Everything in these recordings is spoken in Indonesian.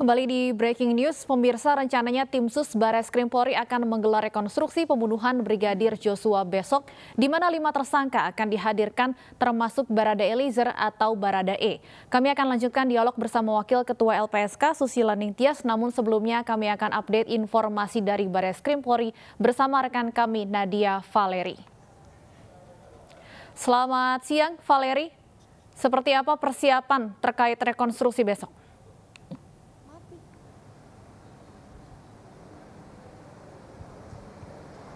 Kembali di Breaking News, pemirsa rencananya tim sus Bares Krim Polri akan menggelar rekonstruksi pembunuhan Brigadir Joshua besok, di mana lima tersangka akan dihadirkan termasuk Barada Eliezer atau Barada E. Kami akan lanjutkan dialog bersama Wakil Ketua LPSK Susila Ningtyas, namun sebelumnya kami akan update informasi dari Bares Krim Polri bersama rekan kami Nadia Valeri. Selamat siang Valeri, seperti apa persiapan terkait rekonstruksi besok?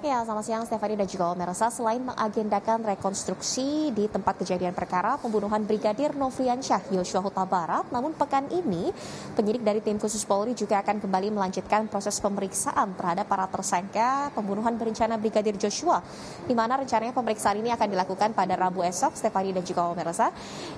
Ya, selamat siang Stefani dan juga Omersa. Selain mengagendakan rekonstruksi di tempat kejadian perkara pembunuhan Brigadir Novian Syah Yosua Huta Barat, namun pekan ini penyidik dari tim khusus Polri juga akan kembali melanjutkan proses pemeriksaan terhadap para tersangka pembunuhan berencana Brigadir Joshua, di mana rencananya pemeriksaan ini akan dilakukan pada Rabu esok, Stefani dan juga Omersa,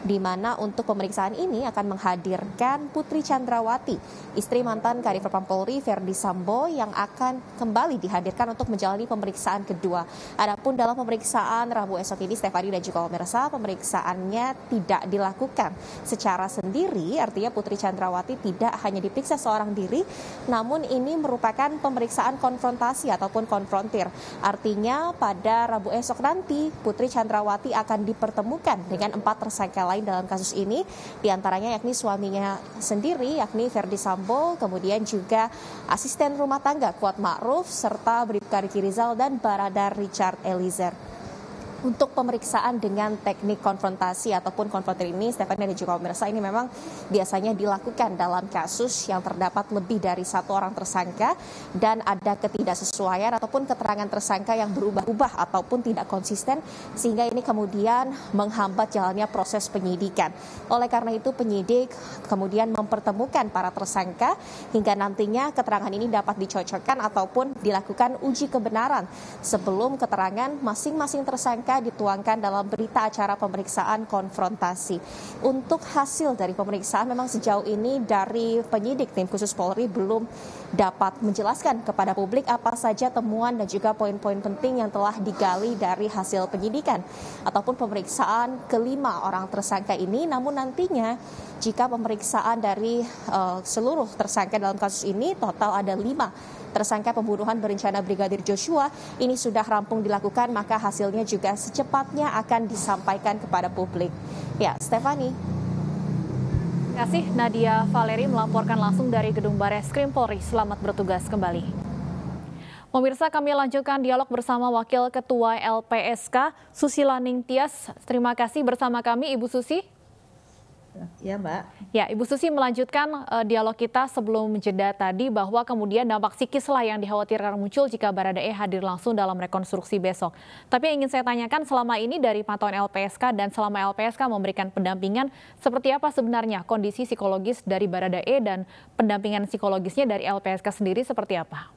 di mana untuk pemeriksaan ini akan menghadirkan Putri Chandrawati, istri mantan Kadif Propam Polri Verdi Sambo yang akan kembali dihadirkan untuk menjalani pemeriksaan kedua. Adapun dalam pemeriksaan Rabu esok ini Stefani dan juga pemirsa pemeriksaannya tidak dilakukan secara sendiri, artinya Putri Chandrawati tidak hanya diperiksa seorang diri, namun ini merupakan pemeriksaan konfrontasi ataupun konfrontir. Artinya pada Rabu esok nanti Putri Chandrawati akan dipertemukan dengan empat tersangka lain dalam kasus ini, diantaranya yakni suaminya sendiri yakni Verdi Sambo, kemudian juga asisten rumah tangga Kuat Ma'ruf serta Bribka Riki Rizal Rizal dan Barada Richard Eliezer untuk pemeriksaan dengan teknik konfrontasi ataupun konfrontir ini, Stephanie dan juga pemirsa ini memang biasanya dilakukan dalam kasus yang terdapat lebih dari satu orang tersangka dan ada ketidaksesuaian ataupun keterangan tersangka yang berubah-ubah ataupun tidak konsisten sehingga ini kemudian menghambat jalannya proses penyidikan. Oleh karena itu penyidik kemudian mempertemukan para tersangka hingga nantinya keterangan ini dapat dicocokkan ataupun dilakukan uji kebenaran sebelum keterangan masing-masing tersangka tersangka dituangkan dalam berita acara pemeriksaan konfrontasi. Untuk hasil dari pemeriksaan memang sejauh ini dari penyidik tim khusus Polri belum dapat menjelaskan kepada publik apa saja temuan dan juga poin-poin penting yang telah digali dari hasil penyidikan ataupun pemeriksaan kelima orang tersangka ini. Namun nantinya jika pemeriksaan dari uh, seluruh tersangka dalam kasus ini total ada lima tersangka pembunuhan berencana Brigadir Joshua ini sudah rampung dilakukan, maka hasilnya juga secepatnya akan disampaikan kepada publik. Ya, Stefani. Terima kasih Nadia Valeri melaporkan langsung dari Gedung Bares Krim Polri. Selamat bertugas kembali. Pemirsa kami lanjutkan dialog bersama Wakil Ketua LPSK Susila Tias. Terima kasih bersama kami Ibu Susi. Ya Mbak. Ya Ibu Susi melanjutkan uh, dialog kita sebelum jeda tadi bahwa kemudian dampak psikis lah yang dikhawatirkan muncul jika Baradae hadir langsung dalam rekonstruksi besok. Tapi yang ingin saya tanyakan selama ini dari pantauan LPSK dan selama LPSK memberikan pendampingan seperti apa sebenarnya kondisi psikologis dari Baradae dan pendampingan psikologisnya dari LPSK sendiri seperti apa?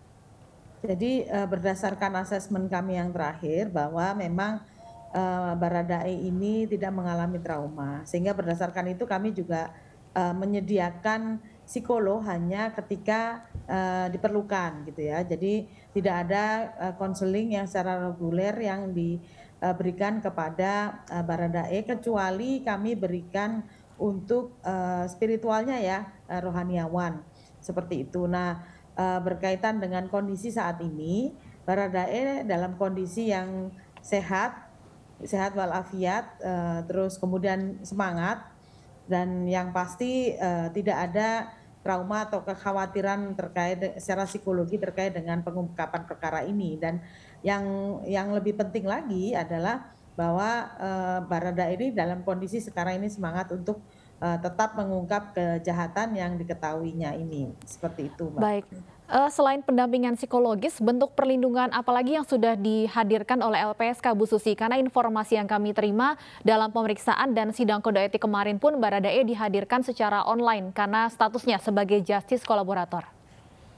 Jadi eh, berdasarkan asesmen kami yang terakhir bahwa memang Eh, Baradae ini tidak mengalami trauma. Sehingga berdasarkan itu kami juga eh, menyediakan psikolog hanya ketika eh, diperlukan gitu ya. Jadi tidak ada konseling yang secara reguler yang diberikan kepada Baradae kecuali kami berikan untuk spiritualnya ya rohaniawan seperti itu. Nah berkaitan dengan kondisi saat ini Baradae dalam kondisi yang sehat sehat walafiat, uh, terus kemudian semangat dan yang pasti uh, tidak ada trauma atau kekhawatiran terkait secara psikologi terkait dengan pengungkapan perkara ini dan yang yang lebih penting lagi adalah bahwa uh, Barada ini dalam kondisi sekarang ini semangat untuk uh, tetap mengungkap kejahatan yang diketahuinya ini seperti itu Mbak. Baik uh, selain pendampingan psikologis, bentuk perlindungan apalagi yang sudah dihadirkan oleh LPSK Bu Susi? Karena informasi yang kami terima dalam pemeriksaan dan sidang kode etik kemarin pun Baradae dihadirkan secara online karena statusnya sebagai justice kolaborator.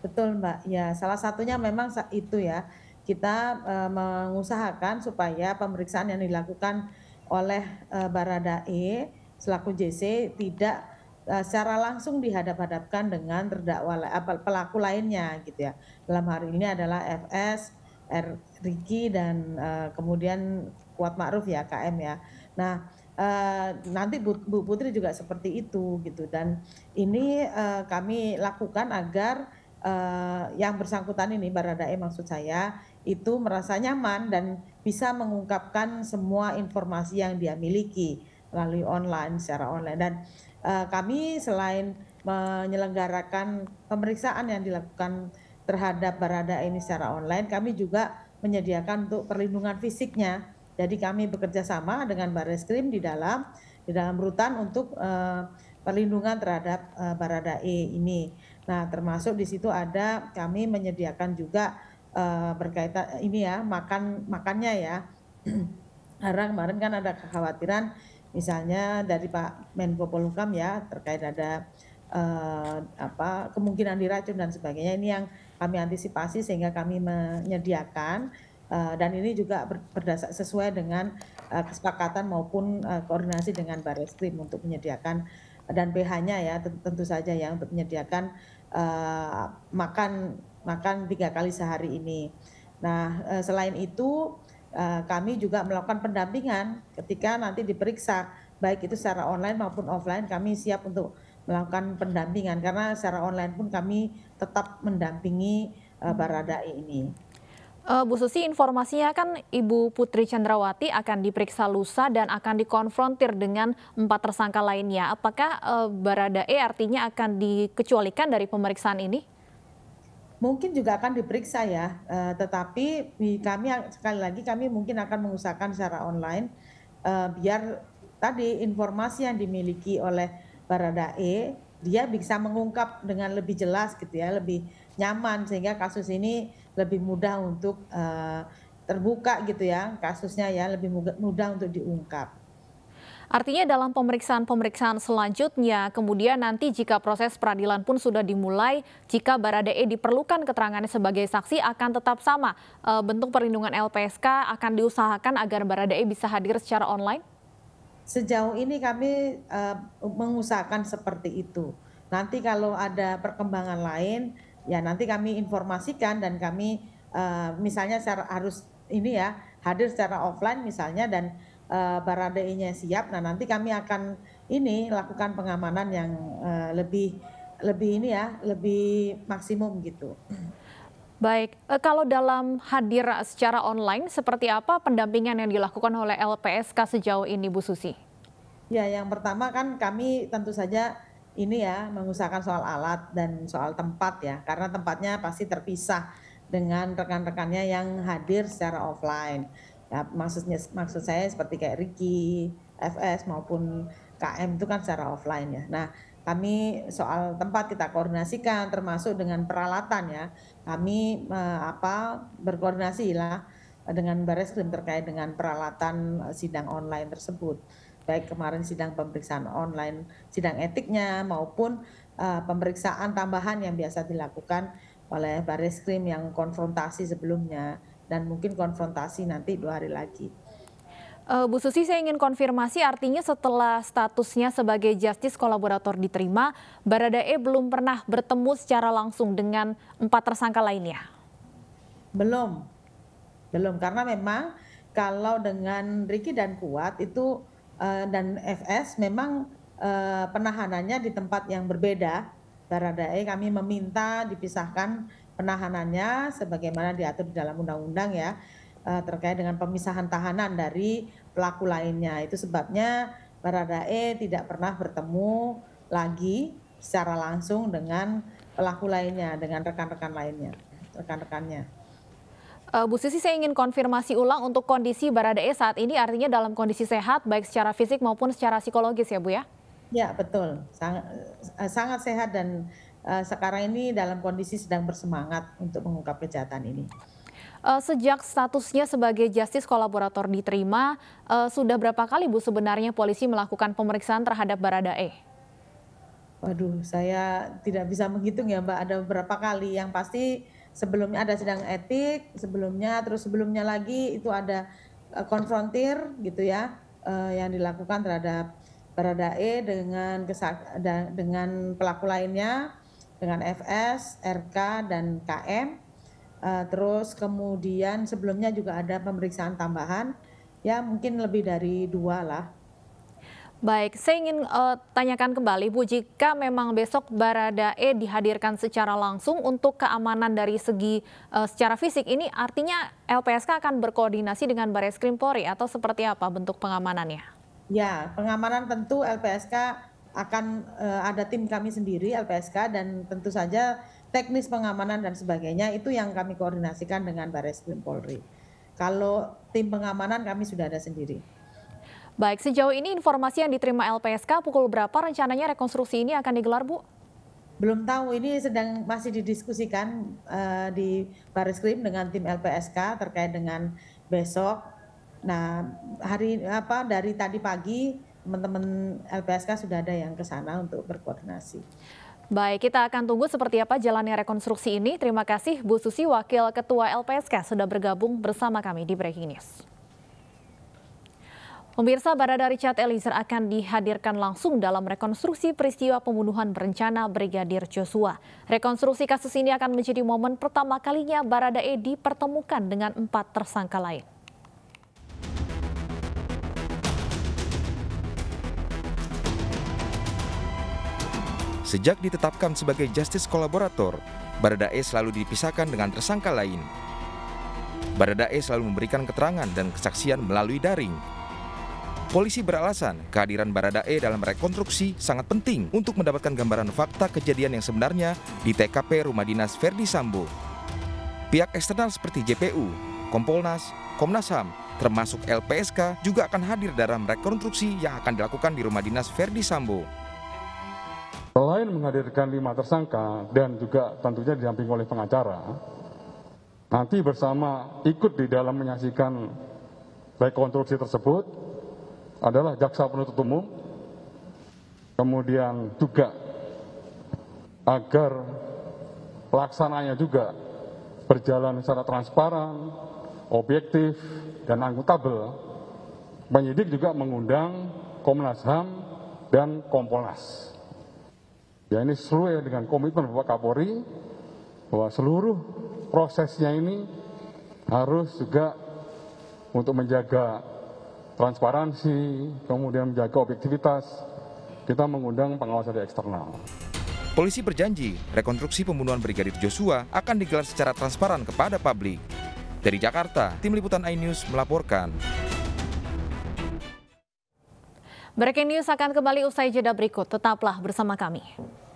Betul Mbak, ya salah satunya memang itu ya, kita uh, mengusahakan supaya pemeriksaan yang dilakukan oleh uh, eh, Baradae selaku JC tidak Eh, secara langsung dihadap-hadapkan dengan terdakwa apa, pelaku lainnya gitu ya. Dalam hari ini adalah FS, R, Riki dan uh, kemudian Kuat Ma'ruf ya KM ya. Nah, uh, nanti Bu, Bu Putri juga seperti itu gitu dan ini uh, kami lakukan agar uh, yang bersangkutan ini Baradae maksud saya itu merasa nyaman dan bisa mengungkapkan semua informasi yang dia miliki melalui online secara online dan uh, kami selain menyelenggarakan pemeriksaan yang dilakukan terhadap barada ini secara online kami juga menyediakan untuk perlindungan fisiknya jadi kami bekerja sama dengan Barreskrim di dalam di dalam rutan untuk uh, perlindungan terhadap uh, eh, baradae ini. Nah, termasuk di situ ada kami menyediakan juga uh, berkaitan ini ya makan makannya ya. Karena kemarin kan ada kekhawatiran misalnya dari Pak Menko Polhukam ya terkait ada eh, apa kemungkinan diracun dan sebagainya ini yang kami antisipasi sehingga kami menyediakan eh, dan ini juga berdasar sesuai dengan eh, kesepakatan maupun eh, koordinasi dengan Baris Krim untuk menyediakan eh, dan PH-nya ya tentu saja ya untuk menyediakan eh, makan makan tiga kali sehari ini. Nah, eh, selain itu Eh, kami juga melakukan pendampingan ketika nanti diperiksa baik itu secara online maupun offline kami siap untuk melakukan pendampingan karena secara online pun kami tetap mendampingi uh, eh, hmm. Baradae ini. Uh, Bu Susi, informasinya kan Ibu Putri Chandrawati akan diperiksa lusa dan akan dikonfrontir dengan empat tersangka lainnya. Apakah uh, Baradae artinya akan dikecualikan dari pemeriksaan ini? mungkin juga akan diperiksa ya, uh, tetapi kami sekali lagi kami mungkin akan mengusahakan secara online uh, biar tadi informasi yang dimiliki oleh E dia bisa mengungkap dengan lebih jelas gitu ya, lebih nyaman sehingga kasus ini lebih mudah untuk uh, terbuka gitu ya kasusnya ya lebih mudah untuk diungkap. Artinya dalam pemeriksaan-pemeriksaan selanjutnya, kemudian nanti jika proses peradilan pun sudah dimulai, jika Baradae diperlukan keterangannya sebagai saksi akan tetap sama. Eh, bentuk perlindungan LPSK akan diusahakan agar Baradae bisa hadir secara online? Sejauh ini kami uh, mengusahakan seperti itu. Nanti kalau ada perkembangan lain, ya nanti kami informasikan dan kami uh, misalnya harus ini ya hadir secara offline misalnya dan uh, eh, nya siap, nah nanti kami akan ini lakukan pengamanan yang uh, lebih lebih ini ya, lebih maksimum gitu. Baik, eh, kalau dalam hadir secara online, seperti apa pendampingan yang dilakukan oleh LPSK sejauh ini, Bu Susi? Ya, yang pertama kan kami tentu saja ini ya mengusahakan soal alat dan soal tempat ya, karena tempatnya pasti terpisah dengan rekan-rekannya yang hadir secara offline. Ya maksudnya maksud saya seperti kayak Ricky, FS maupun KM itu kan secara offline ya. Nah, kami soal tempat kita koordinasikan termasuk dengan peralatan ya. Kami eh, apa berkoordinasi lah dengan baris krim terkait dengan peralatan e, sidang online tersebut. Baik kemarin sidang pemeriksaan online, sidang etiknya maupun eh, pemeriksaan tambahan yang biasa dilakukan oleh baris krim yang konfrontasi sebelumnya dan mungkin konfrontasi nanti dua hari lagi. Uh, Bu Susi, saya ingin konfirmasi artinya setelah statusnya sebagai justice kolaborator diterima, Baradae belum pernah bertemu secara langsung dengan empat tersangka lainnya? Belum, belum karena memang kalau dengan Riki dan Kuat itu uh, dan FS memang uh, penahanannya di tempat yang berbeda. Baradae kami meminta dipisahkan penahanannya sebagaimana diatur di dalam undang-undang ya eh, terkait dengan pemisahan tahanan dari pelaku lainnya. Itu sebabnya Baradae tidak pernah bertemu lagi secara langsung dengan pelaku lainnya, dengan rekan-rekan lainnya, rekan-rekannya. Eh, Bu Sisi, saya ingin konfirmasi ulang untuk kondisi Baradae saat ini artinya dalam kondisi sehat baik secara fisik maupun secara psikologis ya Bu ya? Ya betul, sangat, eh, sangat sehat dan Eh, sekarang ini dalam kondisi sedang bersemangat untuk mengungkap kejahatan ini. Eh, sejak statusnya sebagai justice kolaborator diterima, eh, sudah berapa kali Bu sebenarnya polisi melakukan pemeriksaan terhadap Baradae? Waduh, saya tidak bisa menghitung ya Mbak, ada beberapa kali. Yang pasti sebelumnya ada sidang etik, sebelumnya terus sebelumnya lagi itu ada konfrontir gitu ya yang dilakukan terhadap Baradae dengan dengan pelaku lainnya dengan FS, RK dan KM. Uh, eh, terus kemudian sebelumnya juga ada pemeriksaan tambahan ya mungkin lebih dari dua lah. Baik, saya ingin uh, tanyakan kembali Bu, jika memang besok Baradae dihadirkan secara langsung untuk keamanan dari segi uh, secara fisik, ini artinya LPSK akan berkoordinasi dengan Baris Krim Polri atau seperti apa bentuk pengamanannya? Ya, pengamanan tentu LPSK akan uh, ada tim kami sendiri LPSK dan tentu saja teknis pengamanan dan sebagainya itu yang kami koordinasikan dengan Baris Krim Polri. Kalau tim pengamanan kami sudah ada sendiri. Baik, sejauh ini informasi yang diterima LPSK pukul berapa rencananya rekonstruksi ini akan digelar, Bu? Belum tahu, ini sedang masih didiskusikan uh, di Baris Krim dengan tim LPSK terkait dengan besok. Nah, hari apa dari tadi pagi teman-teman LPSK sudah ada yang ke sana untuk berkoordinasi. Baik, kita akan tunggu seperti apa jalannya rekonstruksi ini. Terima kasih Bu Susi, Wakil Ketua LPSK sudah bergabung bersama kami di Breaking News. Pemirsa Barada Richard Eliezer akan dihadirkan langsung dalam rekonstruksi peristiwa pembunuhan berencana Brigadir Joshua. Rekonstruksi kasus ini akan menjadi momen pertama kalinya Barada E dipertemukan dengan empat tersangka lain. Sejak ditetapkan sebagai justice kolaborator, Baradae selalu dipisahkan dengan tersangka lain. Baradae selalu memberikan keterangan dan kesaksian melalui daring. Polisi beralasan kehadiran Baradae dalam rekonstruksi sangat penting untuk mendapatkan gambaran fakta kejadian yang sebenarnya di TKP Rumah Dinas Verdi Sambo. Pihak eksternal seperti JPU, Kompolnas, Komnas HAM, termasuk LPSK juga akan hadir dalam rekonstruksi yang akan dilakukan di Rumah Dinas Verdi Sambo. Selain menghadirkan lima tersangka dan juga tentunya didampingi oleh pengacara, nanti bersama ikut di dalam menyaksikan rekonstruksi tersebut adalah jaksa penuntut umum, kemudian juga agar pelaksananya juga berjalan secara transparan, objektif, dan angkutabel. Penyidik juga mengundang Komnas HAM dan Kompolnas. Ya ini sesuai ya dengan komitmen Bapak Kapolri bahwa seluruh prosesnya ini harus juga untuk menjaga transparansi, kemudian menjaga objektivitas, kita mengundang pengawas dari eksternal. Polisi berjanji rekonstruksi pembunuhan Brigadir Joshua akan digelar secara transparan kepada publik. Dari Jakarta, tim liputan iNews melaporkan. Breaking news akan kembali usai jeda berikut. Tetaplah bersama kami.